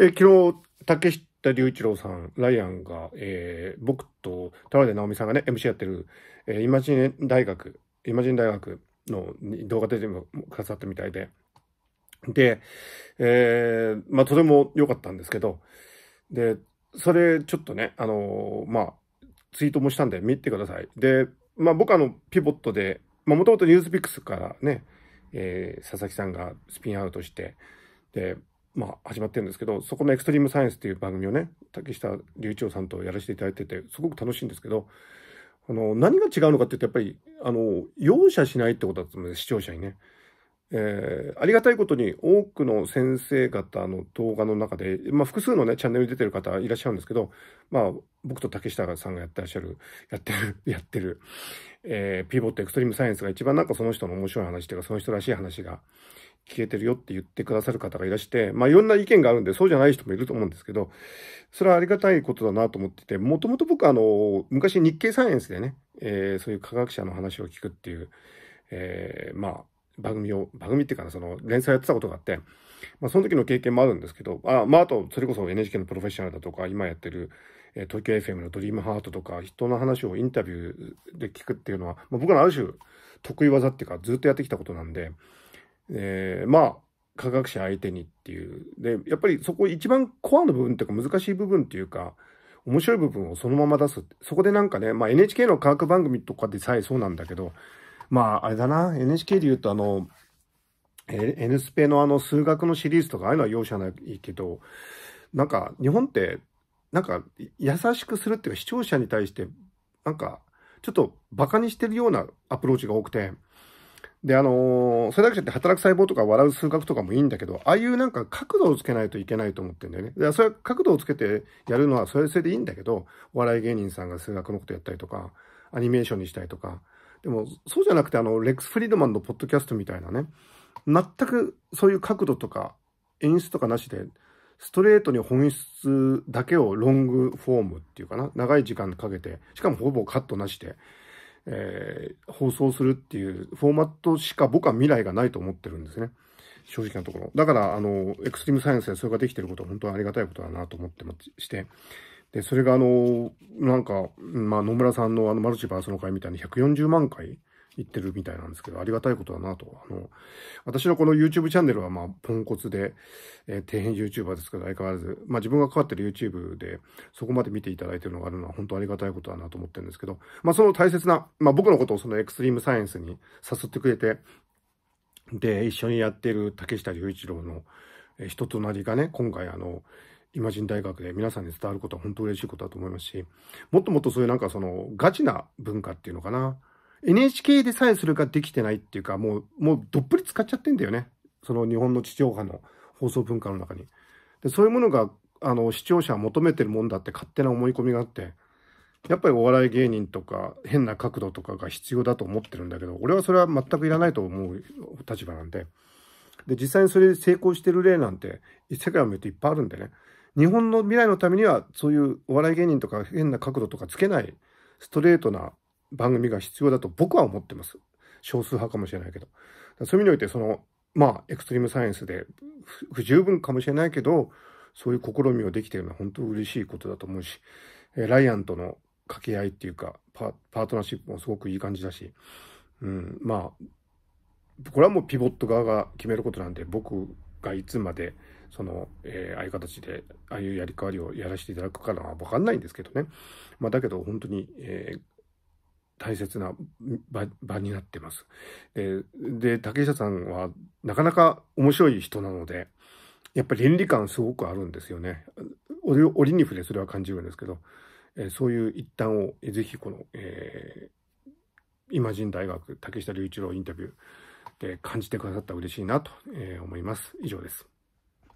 え昨日、竹下隆一郎さん、ライアンが、えー、僕と田辺直美さんがね、MC やってる、えー、イマジン大学、イマジン大学の動画出てもくださったみたいで、で、えー、まあ、とても良かったんですけど、で、それ、ちょっとね、あのー、まあ、ツイートもしたんで見てください。で、まあ、僕あの、ピボットで、まもともとニュースピックスからね、えー、佐々木さんがスピンアウトして、で、まあ、始まってるんですけど、そこのエクストリームサイエンスっていう番組をね、竹下隆一郎さんとやらせていただいてて、すごく楽しいんですけど、あの、何が違うのかって言うと、やっぱり、あの、容赦しないってことだ思たので、視聴者にね。えー、ありがたいことに多くの先生方の動画の中で、まあ、複数のね、チャンネルに出てる方いらっしゃるんですけど、まあ、僕と竹下さんがやってらっしゃる、やってる、やってる、えー、ピボットエクストリームサイエンスが一番なんかその人の面白い話っていうか、その人らしい話が消えてるよって言ってくださる方がいらして、まあいろんな意見があるんで、そうじゃない人もいると思うんですけど、それはありがたいことだなと思ってて、もともと僕あの、昔日経サイエンスでね、えー、そういう科学者の話を聞くっていう、えー、まあ、番組を、番組っていうかな、その連載やってたことがあって、まあその時の経験もあるんですけど、あまああと、それこそ NHK のプロフェッショナルだとか、今やってる、え東京 FM のドリームハートとか、人の話をインタビューで聞くっていうのは、まあ、僕のある種、得意技っていうか、ずっとやってきたことなんで、えー、まあ、科学者相手にっていう。で、やっぱりそこ一番コアの部分っていうか難しい部分っていうか、面白い部分をそのまま出す。そこでなんかね、まあ NHK の科学番組とかでさえそうなんだけど、まああれだな、NHK で言うとあの、え N スペのあの数学のシリーズとかああいうのは容赦ないけど、なんか日本ってなんか優しくするっていうか視聴者に対してなんかちょっとバカにしてるようなアプローチが多くて、で、あのー、それだけじゃくて働く細胞とか笑う数学とかもいいんだけど、ああいうなんか角度をつけないといけないと思ってんだよね。で、それ角度をつけてやるのはそれせいでいいんだけど、お笑い芸人さんが数学のことやったりとか、アニメーションにしたりとか。でも、そうじゃなくて、あの、レックス・フリードマンのポッドキャストみたいなね、全くそういう角度とか演出とかなしで、ストレートに本質だけをロングフォームっていうかな、長い時間かけて、しかもほぼカットなしでえー、放送するっていうフォーマットしか僕は未来がないと思ってるんですね。正直なところ。だから、あの、エクストリームサイエンスでそれができてることは本当にありがたいことだなと思ってまして、で、それがあの、なんか、まあ、野村さんのあのマルチバースの会みたいに140万回言ってるみたいなんですけど、ありがたいことだなと。あの、私のこの YouTube チャンネルはまあ、ポンコツで、えー、底辺 YouTuber ですけど、相変わらず、まあ自分が関わってる YouTube で、そこまで見ていただいてるのがあるのは本当ありがたいことだなと思ってるんですけど、まあその大切な、まあ僕のことをそのエクストリームサイエンスに誘ってくれて、で、一緒にやってる竹下隆一郎の人となりがね、今回あの、イマジン大学で皆さんに伝わることは本当嬉しいことだと思いますし、もっともっとそういうなんかそのガチな文化っていうのかな。NHK でさえそれができてないっていうか、もう、もうどっぷり使っちゃってんだよね。その日本の地上波の放送文化の中に。で、そういうものが、あの、視聴者は求めてるもんだって勝手な思い込みがあって、やっぱりお笑い芸人とか変な角度とかが必要だと思ってるんだけど、俺はそれは全くいらないと思う立場なんで。で、実際にそれで成功してる例なんて、世界を見るといっぱいあるんでね。日本の未来のためには、そういうお笑い芸人とか変な角度とかつけない、ストレートな番組が必要だと僕は思ってます。少数派かもしれないけど。そういう意味において、その、まあ、エクストリームサイエンスで不十分かもしれないけど、そういう試みをできているのは本当嬉しいことだと思うし、えライアンとの掛け合いっていうかパ、パートナーシップもすごくいい感じだし、うん、まあ、これはもうピボット側が決めることなんで、僕がいつまで、その、えー、ああいう形で、ああいうやりかわりをやらせていただくかなは分かんないんですけどね。まあ、だけど本当に、えー大切な場になってます。で、で竹下さんはなかなか面白い人なので、やっぱり倫理観すごくあるんですよね。折に触れそれは感じるんですけど、えそういう一端をぜひこの、えー、イマジン大学竹下隆一郎インタビューで感じてくださったら嬉しいなと思います。以上です。